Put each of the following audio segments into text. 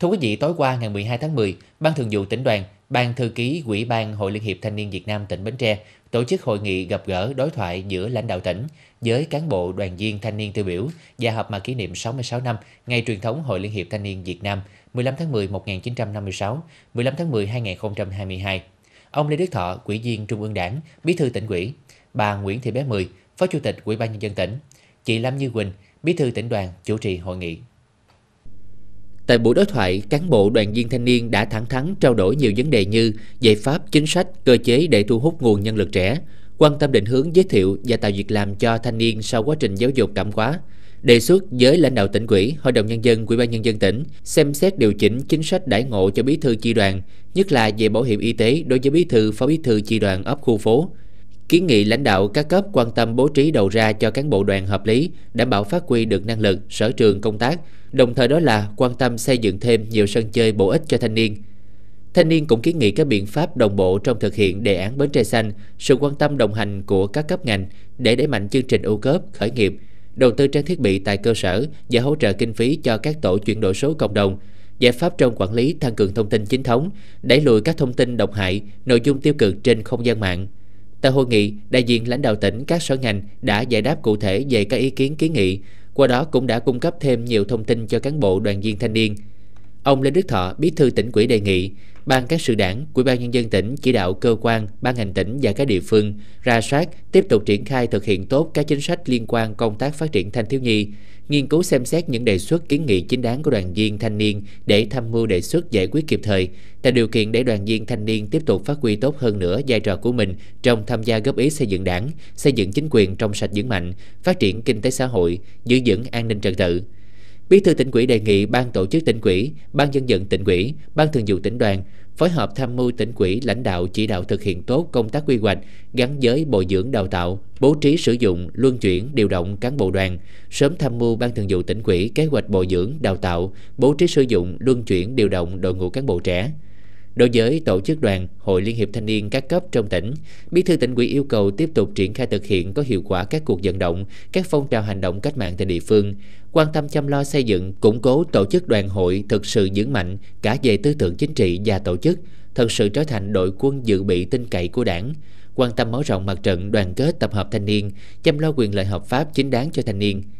Thưa quý vị, tối qua ngày 12 tháng 10, Ban Thường vụ tỉnh đoàn, Ban thư ký quỹ ban Hội Liên hiệp Thanh niên Việt Nam tỉnh Bến Tre tổ chức hội nghị gặp gỡ đối thoại giữa lãnh đạo tỉnh với cán bộ đoàn viên thanh niên tiêu biểu và hợp mà kỷ niệm 66 năm ngày truyền thống Hội Liên hiệp Thanh niên Việt Nam 15 tháng 10 1956, 15 tháng 10 2022. Ông Lê Đức Thọ, quỹ viên Trung ương Đảng, Bí thư tỉnh ủy, bà Nguyễn Thị Bé Mười, Phó Chủ tịch Ủy ban nhân dân tỉnh, chị Lam Như Quỳnh, Bí thư tỉnh đoàn chủ trì hội nghị. Tại buổi đối thoại, cán bộ đoàn viên thanh niên đã thẳng thắn trao đổi nhiều vấn đề như giải pháp, chính sách, cơ chế để thu hút nguồn nhân lực trẻ, quan tâm định hướng giới thiệu và tạo việc làm cho thanh niên sau quá trình giáo dục cảm hóa, đề xuất với lãnh đạo tỉnh ủy, hội đồng nhân dân, ủy ban nhân dân tỉnh xem xét điều chỉnh chính sách đãi ngộ cho bí thư chi đoàn, nhất là về bảo hiểm y tế đối với bí thư, phó bí thư chi đoàn ấp khu phố, Kiến nghị lãnh đạo các cấp quan tâm bố trí đầu ra cho cán bộ đoàn hợp lý, đảm bảo phát huy được năng lực, sở trường công tác, đồng thời đó là quan tâm xây dựng thêm nhiều sân chơi bổ ích cho thanh niên. Thanh niên cũng kiến nghị các biện pháp đồng bộ trong thực hiện đề án Bến Tre Xanh, sự quan tâm đồng hành của các cấp ngành để đẩy mạnh chương trình ưu cớp, khởi nghiệp, đầu tư trang thiết bị tại cơ sở và hỗ trợ kinh phí cho các tổ chuyển đổi số cộng đồng, giải pháp trong quản lý tăng cường thông tin chính thống, đẩy lùi các thông tin độc hại, nội dung tiêu cực trên không gian mạng. Tại hội nghị, đại diện lãnh đạo tỉnh các sở ngành đã giải đáp cụ thể về các ý kiến kiến nghị, qua đó cũng đã cung cấp thêm nhiều thông tin cho cán bộ đoàn viên thanh niên. Ông Lê Đức Thọ, Bí thư tỉnh ủy đề nghị Ban Cán sự Đảng, Ủy ban nhân dân tỉnh chỉ đạo cơ quan, ban ngành tỉnh và các địa phương ra soát, tiếp tục triển khai thực hiện tốt các chính sách liên quan công tác phát triển thanh thiếu nhi, nghiên cứu xem xét những đề xuất kiến nghị chính đáng của đoàn viên thanh niên để tham mưu đề xuất giải quyết kịp thời, tạo điều kiện để đoàn viên thanh niên tiếp tục phát huy tốt hơn nữa vai trò của mình trong tham gia góp ý xây dựng đảng, xây dựng chính quyền trong sạch vững mạnh, phát triển kinh tế xã hội, giữ vững an ninh trật tự. Bí thư tỉnh ủy đề nghị ban tổ chức tỉnh ủy, ban dân vận tỉnh ủy, ban thường vụ tỉnh đoàn phối hợp tham mưu tỉnh ủy lãnh đạo chỉ đạo thực hiện tốt công tác quy hoạch gắn với bồi dưỡng đào tạo, bố trí sử dụng, luân chuyển, điều động cán bộ đoàn, sớm tham mưu ban thường vụ tỉnh ủy kế hoạch bồi dưỡng, đào tạo, bố trí sử dụng, luân chuyển, điều động đội ngũ cán bộ trẻ. Đối với tổ chức đoàn, Hội Liên hiệp Thanh niên các cấp trong tỉnh, Bí thư tỉnh ủy yêu cầu tiếp tục triển khai thực hiện có hiệu quả các cuộc vận động, các phong trào hành động cách mạng tại địa phương, quan tâm chăm lo xây dựng, củng cố tổ chức đoàn hội thực sự vững mạnh cả về tư tưởng chính trị và tổ chức, thật sự trở thành đội quân dự bị tin cậy của đảng quan tâm mở rộng mặt trận đoàn kết tập hợp thanh niên, chăm lo quyền lợi hợp pháp chính đáng cho thanh niên –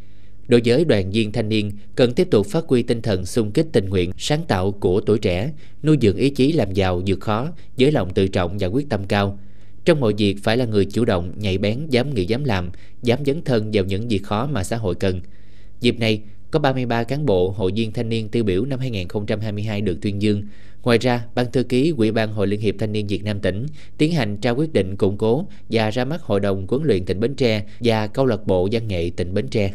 Đối với đoàn viên thanh niên, cần tiếp tục phát huy tinh thần sung kích tình nguyện, sáng tạo của tuổi trẻ, nuôi dưỡng ý chí làm giàu vượt khó, với lòng tự trọng và quyết tâm cao. Trong mọi việc phải là người chủ động, nhạy bén, dám nghĩ dám làm, dám dấn thân vào những việc khó mà xã hội cần. Dịp này, có 33 cán bộ hội viên thanh niên tiêu biểu năm 2022 được tuyên dương. Ngoài ra, Ban thư ký Ủy ban Hội Liên hiệp Thanh niên Việt Nam tỉnh tiến hành trao quyết định củng cố và ra mắt Hội đồng huấn luyện tỉnh Bến Tre và câu lạc bộ văn nghệ tỉnh Bến Tre.